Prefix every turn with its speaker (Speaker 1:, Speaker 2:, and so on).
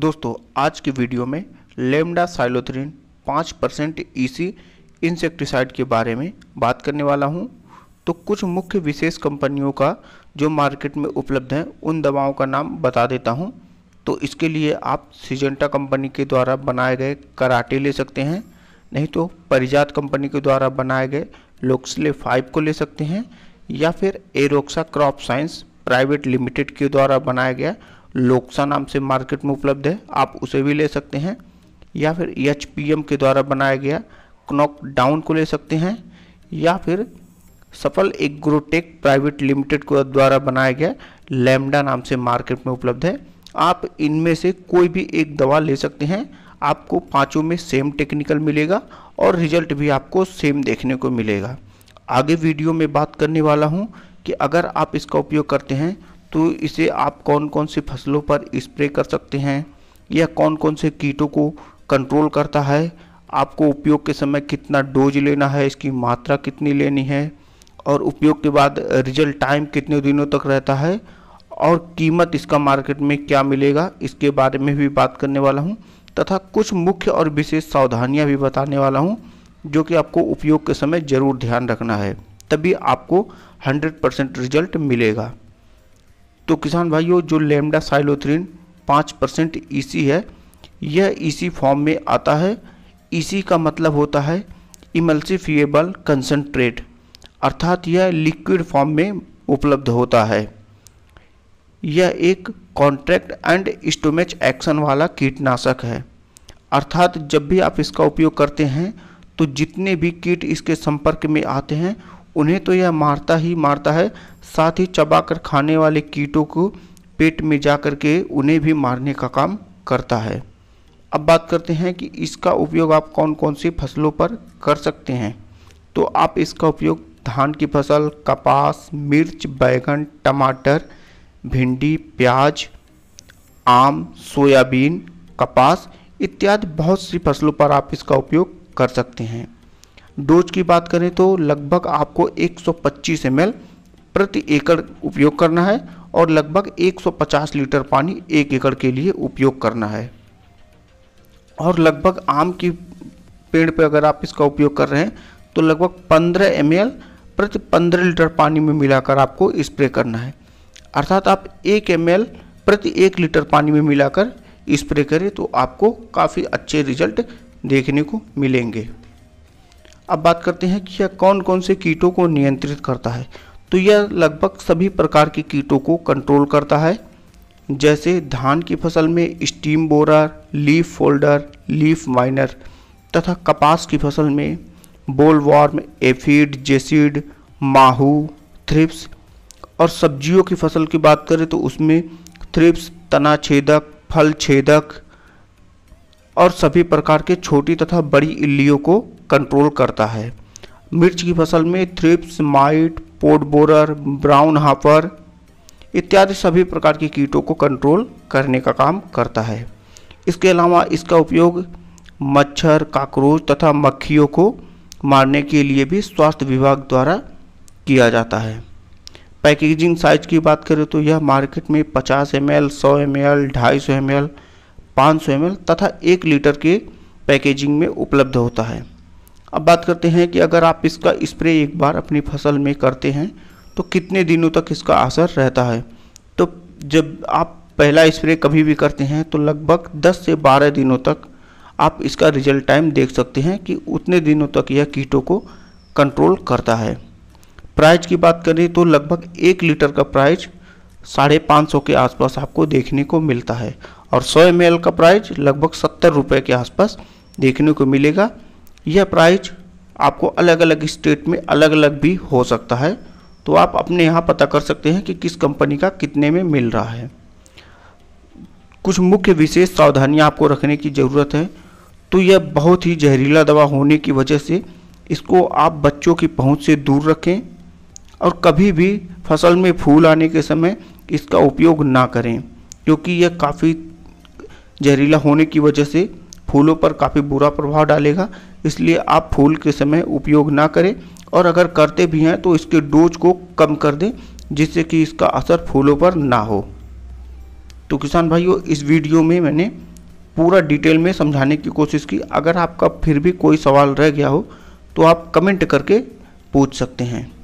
Speaker 1: दोस्तों आज की वीडियो में लेमडा साइलोथ्रीन पाँच परसेंट ईसी e इंसेक्टिसाइड के बारे में बात करने वाला हूं तो कुछ मुख्य विशेष कंपनियों का जो मार्केट में उपलब्ध हैं उन दवाओं का नाम बता देता हूं तो इसके लिए आप सिजेंटा कंपनी के द्वारा बनाए गए कराटे ले सकते हैं नहीं तो परिजात कंपनी के द्वारा बनाए गए लोक्सले फाइव को ले सकते हैं या फिर Aroxa crop science private limited के द्वारा बनाया गया लोक्सा नाम से मार्केट में उपलब्ध है आप उसे भी ले सकते हैं या फिर एच के द्वारा बनाया गया क्नॉक डाउन को ले सकते हैं या फिर सफल एग्रोटेक प्राइवेट लिमिटेड को द्वारा बनाया गया लेमडा नाम से मार्केट में उपलब्ध है आप इनमें से कोई भी एक दवा ले सकते हैं आपको पांचों में सेम टेक्निकल मिलेगा और रिजल्ट भी आपको सेम देखने को मिलेगा आगे वीडियो में बात करने वाला हूँ कि अगर आप इसका उपयोग करते हैं तो इसे आप कौन कौन सी फसलों पर स्प्रे कर सकते हैं या कौन कौन से कीटों को कंट्रोल करता है आपको उपयोग के समय कितना डोज लेना है इसकी मात्रा कितनी लेनी है और उपयोग के बाद रिजल्ट टाइम कितने दिनों तक रहता है और कीमत इसका मार्केट में क्या मिलेगा इसके बारे में भी बात करने वाला हूँ तथा कुछ मुख्य और विशेष सावधानियाँ भी बताने वाला हूँ जो कि आपको उपयोग के समय ज़रूर ध्यान रखना है तभी आपको 100% रिजल्ट मिलेगा तो किसान भाइयों जो लेमडा साइलोथ्रीन पाँच परसेंट ई e है यह ई e फॉर्म में आता है ई e का मतलब होता है इमल्सिफिएबल कंसनट्रेट अर्थात यह लिक्विड फॉर्म में उपलब्ध होता है यह एक कॉन्ट्रैक्ट एंड स्टोमेच एक्शन वाला कीटनाशक है अर्थात जब भी आप इसका उपयोग करते हैं तो जितने भी कीट इसके संपर्क में आते हैं उन्हें तो यह मारता ही मारता है साथ ही चबाकर खाने वाले कीटों को पेट में जा कर के उन्हें भी मारने का काम करता है अब बात करते हैं कि इसका उपयोग आप कौन कौन सी फसलों पर कर सकते हैं तो आप इसका उपयोग धान की फसल कपास मिर्च बैगन टमाटर भिंडी प्याज आम सोयाबीन कपास इत्यादि बहुत सी फसलों पर आप इसका उपयोग कर सकते हैं डोज की बात करें तो लगभग आपको 125 सौ प्रति एकड़ उपयोग करना है और लगभग 150 लीटर पानी एक एकड़ के लिए उपयोग करना है और लगभग आम की पेड़ पे अगर आप इसका उपयोग कर रहे हैं तो लगभग 15 एम प्रति 15 लीटर पानी में मिलाकर आपको स्प्रे करना है अर्थात आप एक एम प्रति एक लीटर पानी में मिलाकर स्प्रे करें तो आपको काफ़ी अच्छे रिजल्ट देखने को मिलेंगे अब बात करते हैं कि यह कौन कौन से कीटों को नियंत्रित करता है तो यह लगभग सभी प्रकार के कीटों को कंट्रोल करता है जैसे धान की फसल में stem borer leaf folder leaf miner तथा कपास की फसल में बोल वार्म एफिड जेसिड माहू थ्रिप्स और सब्जियों की फसल की बात करें तो उसमें थ्रिप्स तना छेदक फल छेदक और सभी प्रकार के छोटी तथा बड़ी इल्लियों को कंट्रोल करता है मिर्च की फसल में thrips mite pod borer brown hopper इत्यादि सभी प्रकार के कीटों को कंट्रोल करने का काम करता है इसके अलावा इसका उपयोग मच्छर काकरोच तथा मक्खियों को मारने के लिए भी स्वास्थ्य विभाग द्वारा किया जाता है पैकेजिंग साइज की बात करें तो यह मार्केट में 50 एम एल सौ एम एल ढाई सौ एम एल पाँच सौ एम एल तथा एक लीटर के पैकेजिंग में उपलब्ध होता है अब बात करते हैं कि अगर आप इसका स्प्रे एक बार अपनी फसल में करते हैं तो कितने दिनों तक इसका असर रहता है तो जब आप पहला स्प्रे कभी भी करते हैं तो लगभग 10 से 12 दिनों तक आप इसका रिजल्ट टाइम देख सकते हैं कि उतने दिनों तक यह कीटों को कंट्रोल करता है प्राइज की बात करें तो लगभग एक लीटर का प्राइज साढ़े पाँच सौ के आसपास आपको देखने को मिलता है और सौ एम का प्राइज लगभग सत्तर रुपये के आसपास देखने को मिलेगा यह प्राइज आपको अलग अलग स्टेट में अलग अलग भी हो सकता है तो आप अपने यहाँ पता कर सकते हैं कि किस कंपनी का कितने में मिल रहा है कुछ मुख्य विशेष सावधानियाँ आपको रखने की ज़रूरत है तो यह बहुत ही जहरीला दवा होने की वजह से इसको आप बच्चों की पहुँच से दूर रखें और कभी भी फसल में फूल आने के समय इसका उपयोग ना करें क्योंकि यह काफ़ी जहरीला होने की वजह से फूलों पर काफ़ी बुरा प्रभाव डालेगा इसलिए आप फूल के समय उपयोग ना करें और अगर करते भी हैं तो इसके डोज को कम कर दें जिससे कि इसका असर फूलों पर ना हो तो किसान भाइयों इस वीडियो में मैंने पूरा डिटेल में समझाने की कोशिश की अगर आपका फिर भी कोई सवाल रह गया हो तो आप कमेंट करके पूछ सकते हैं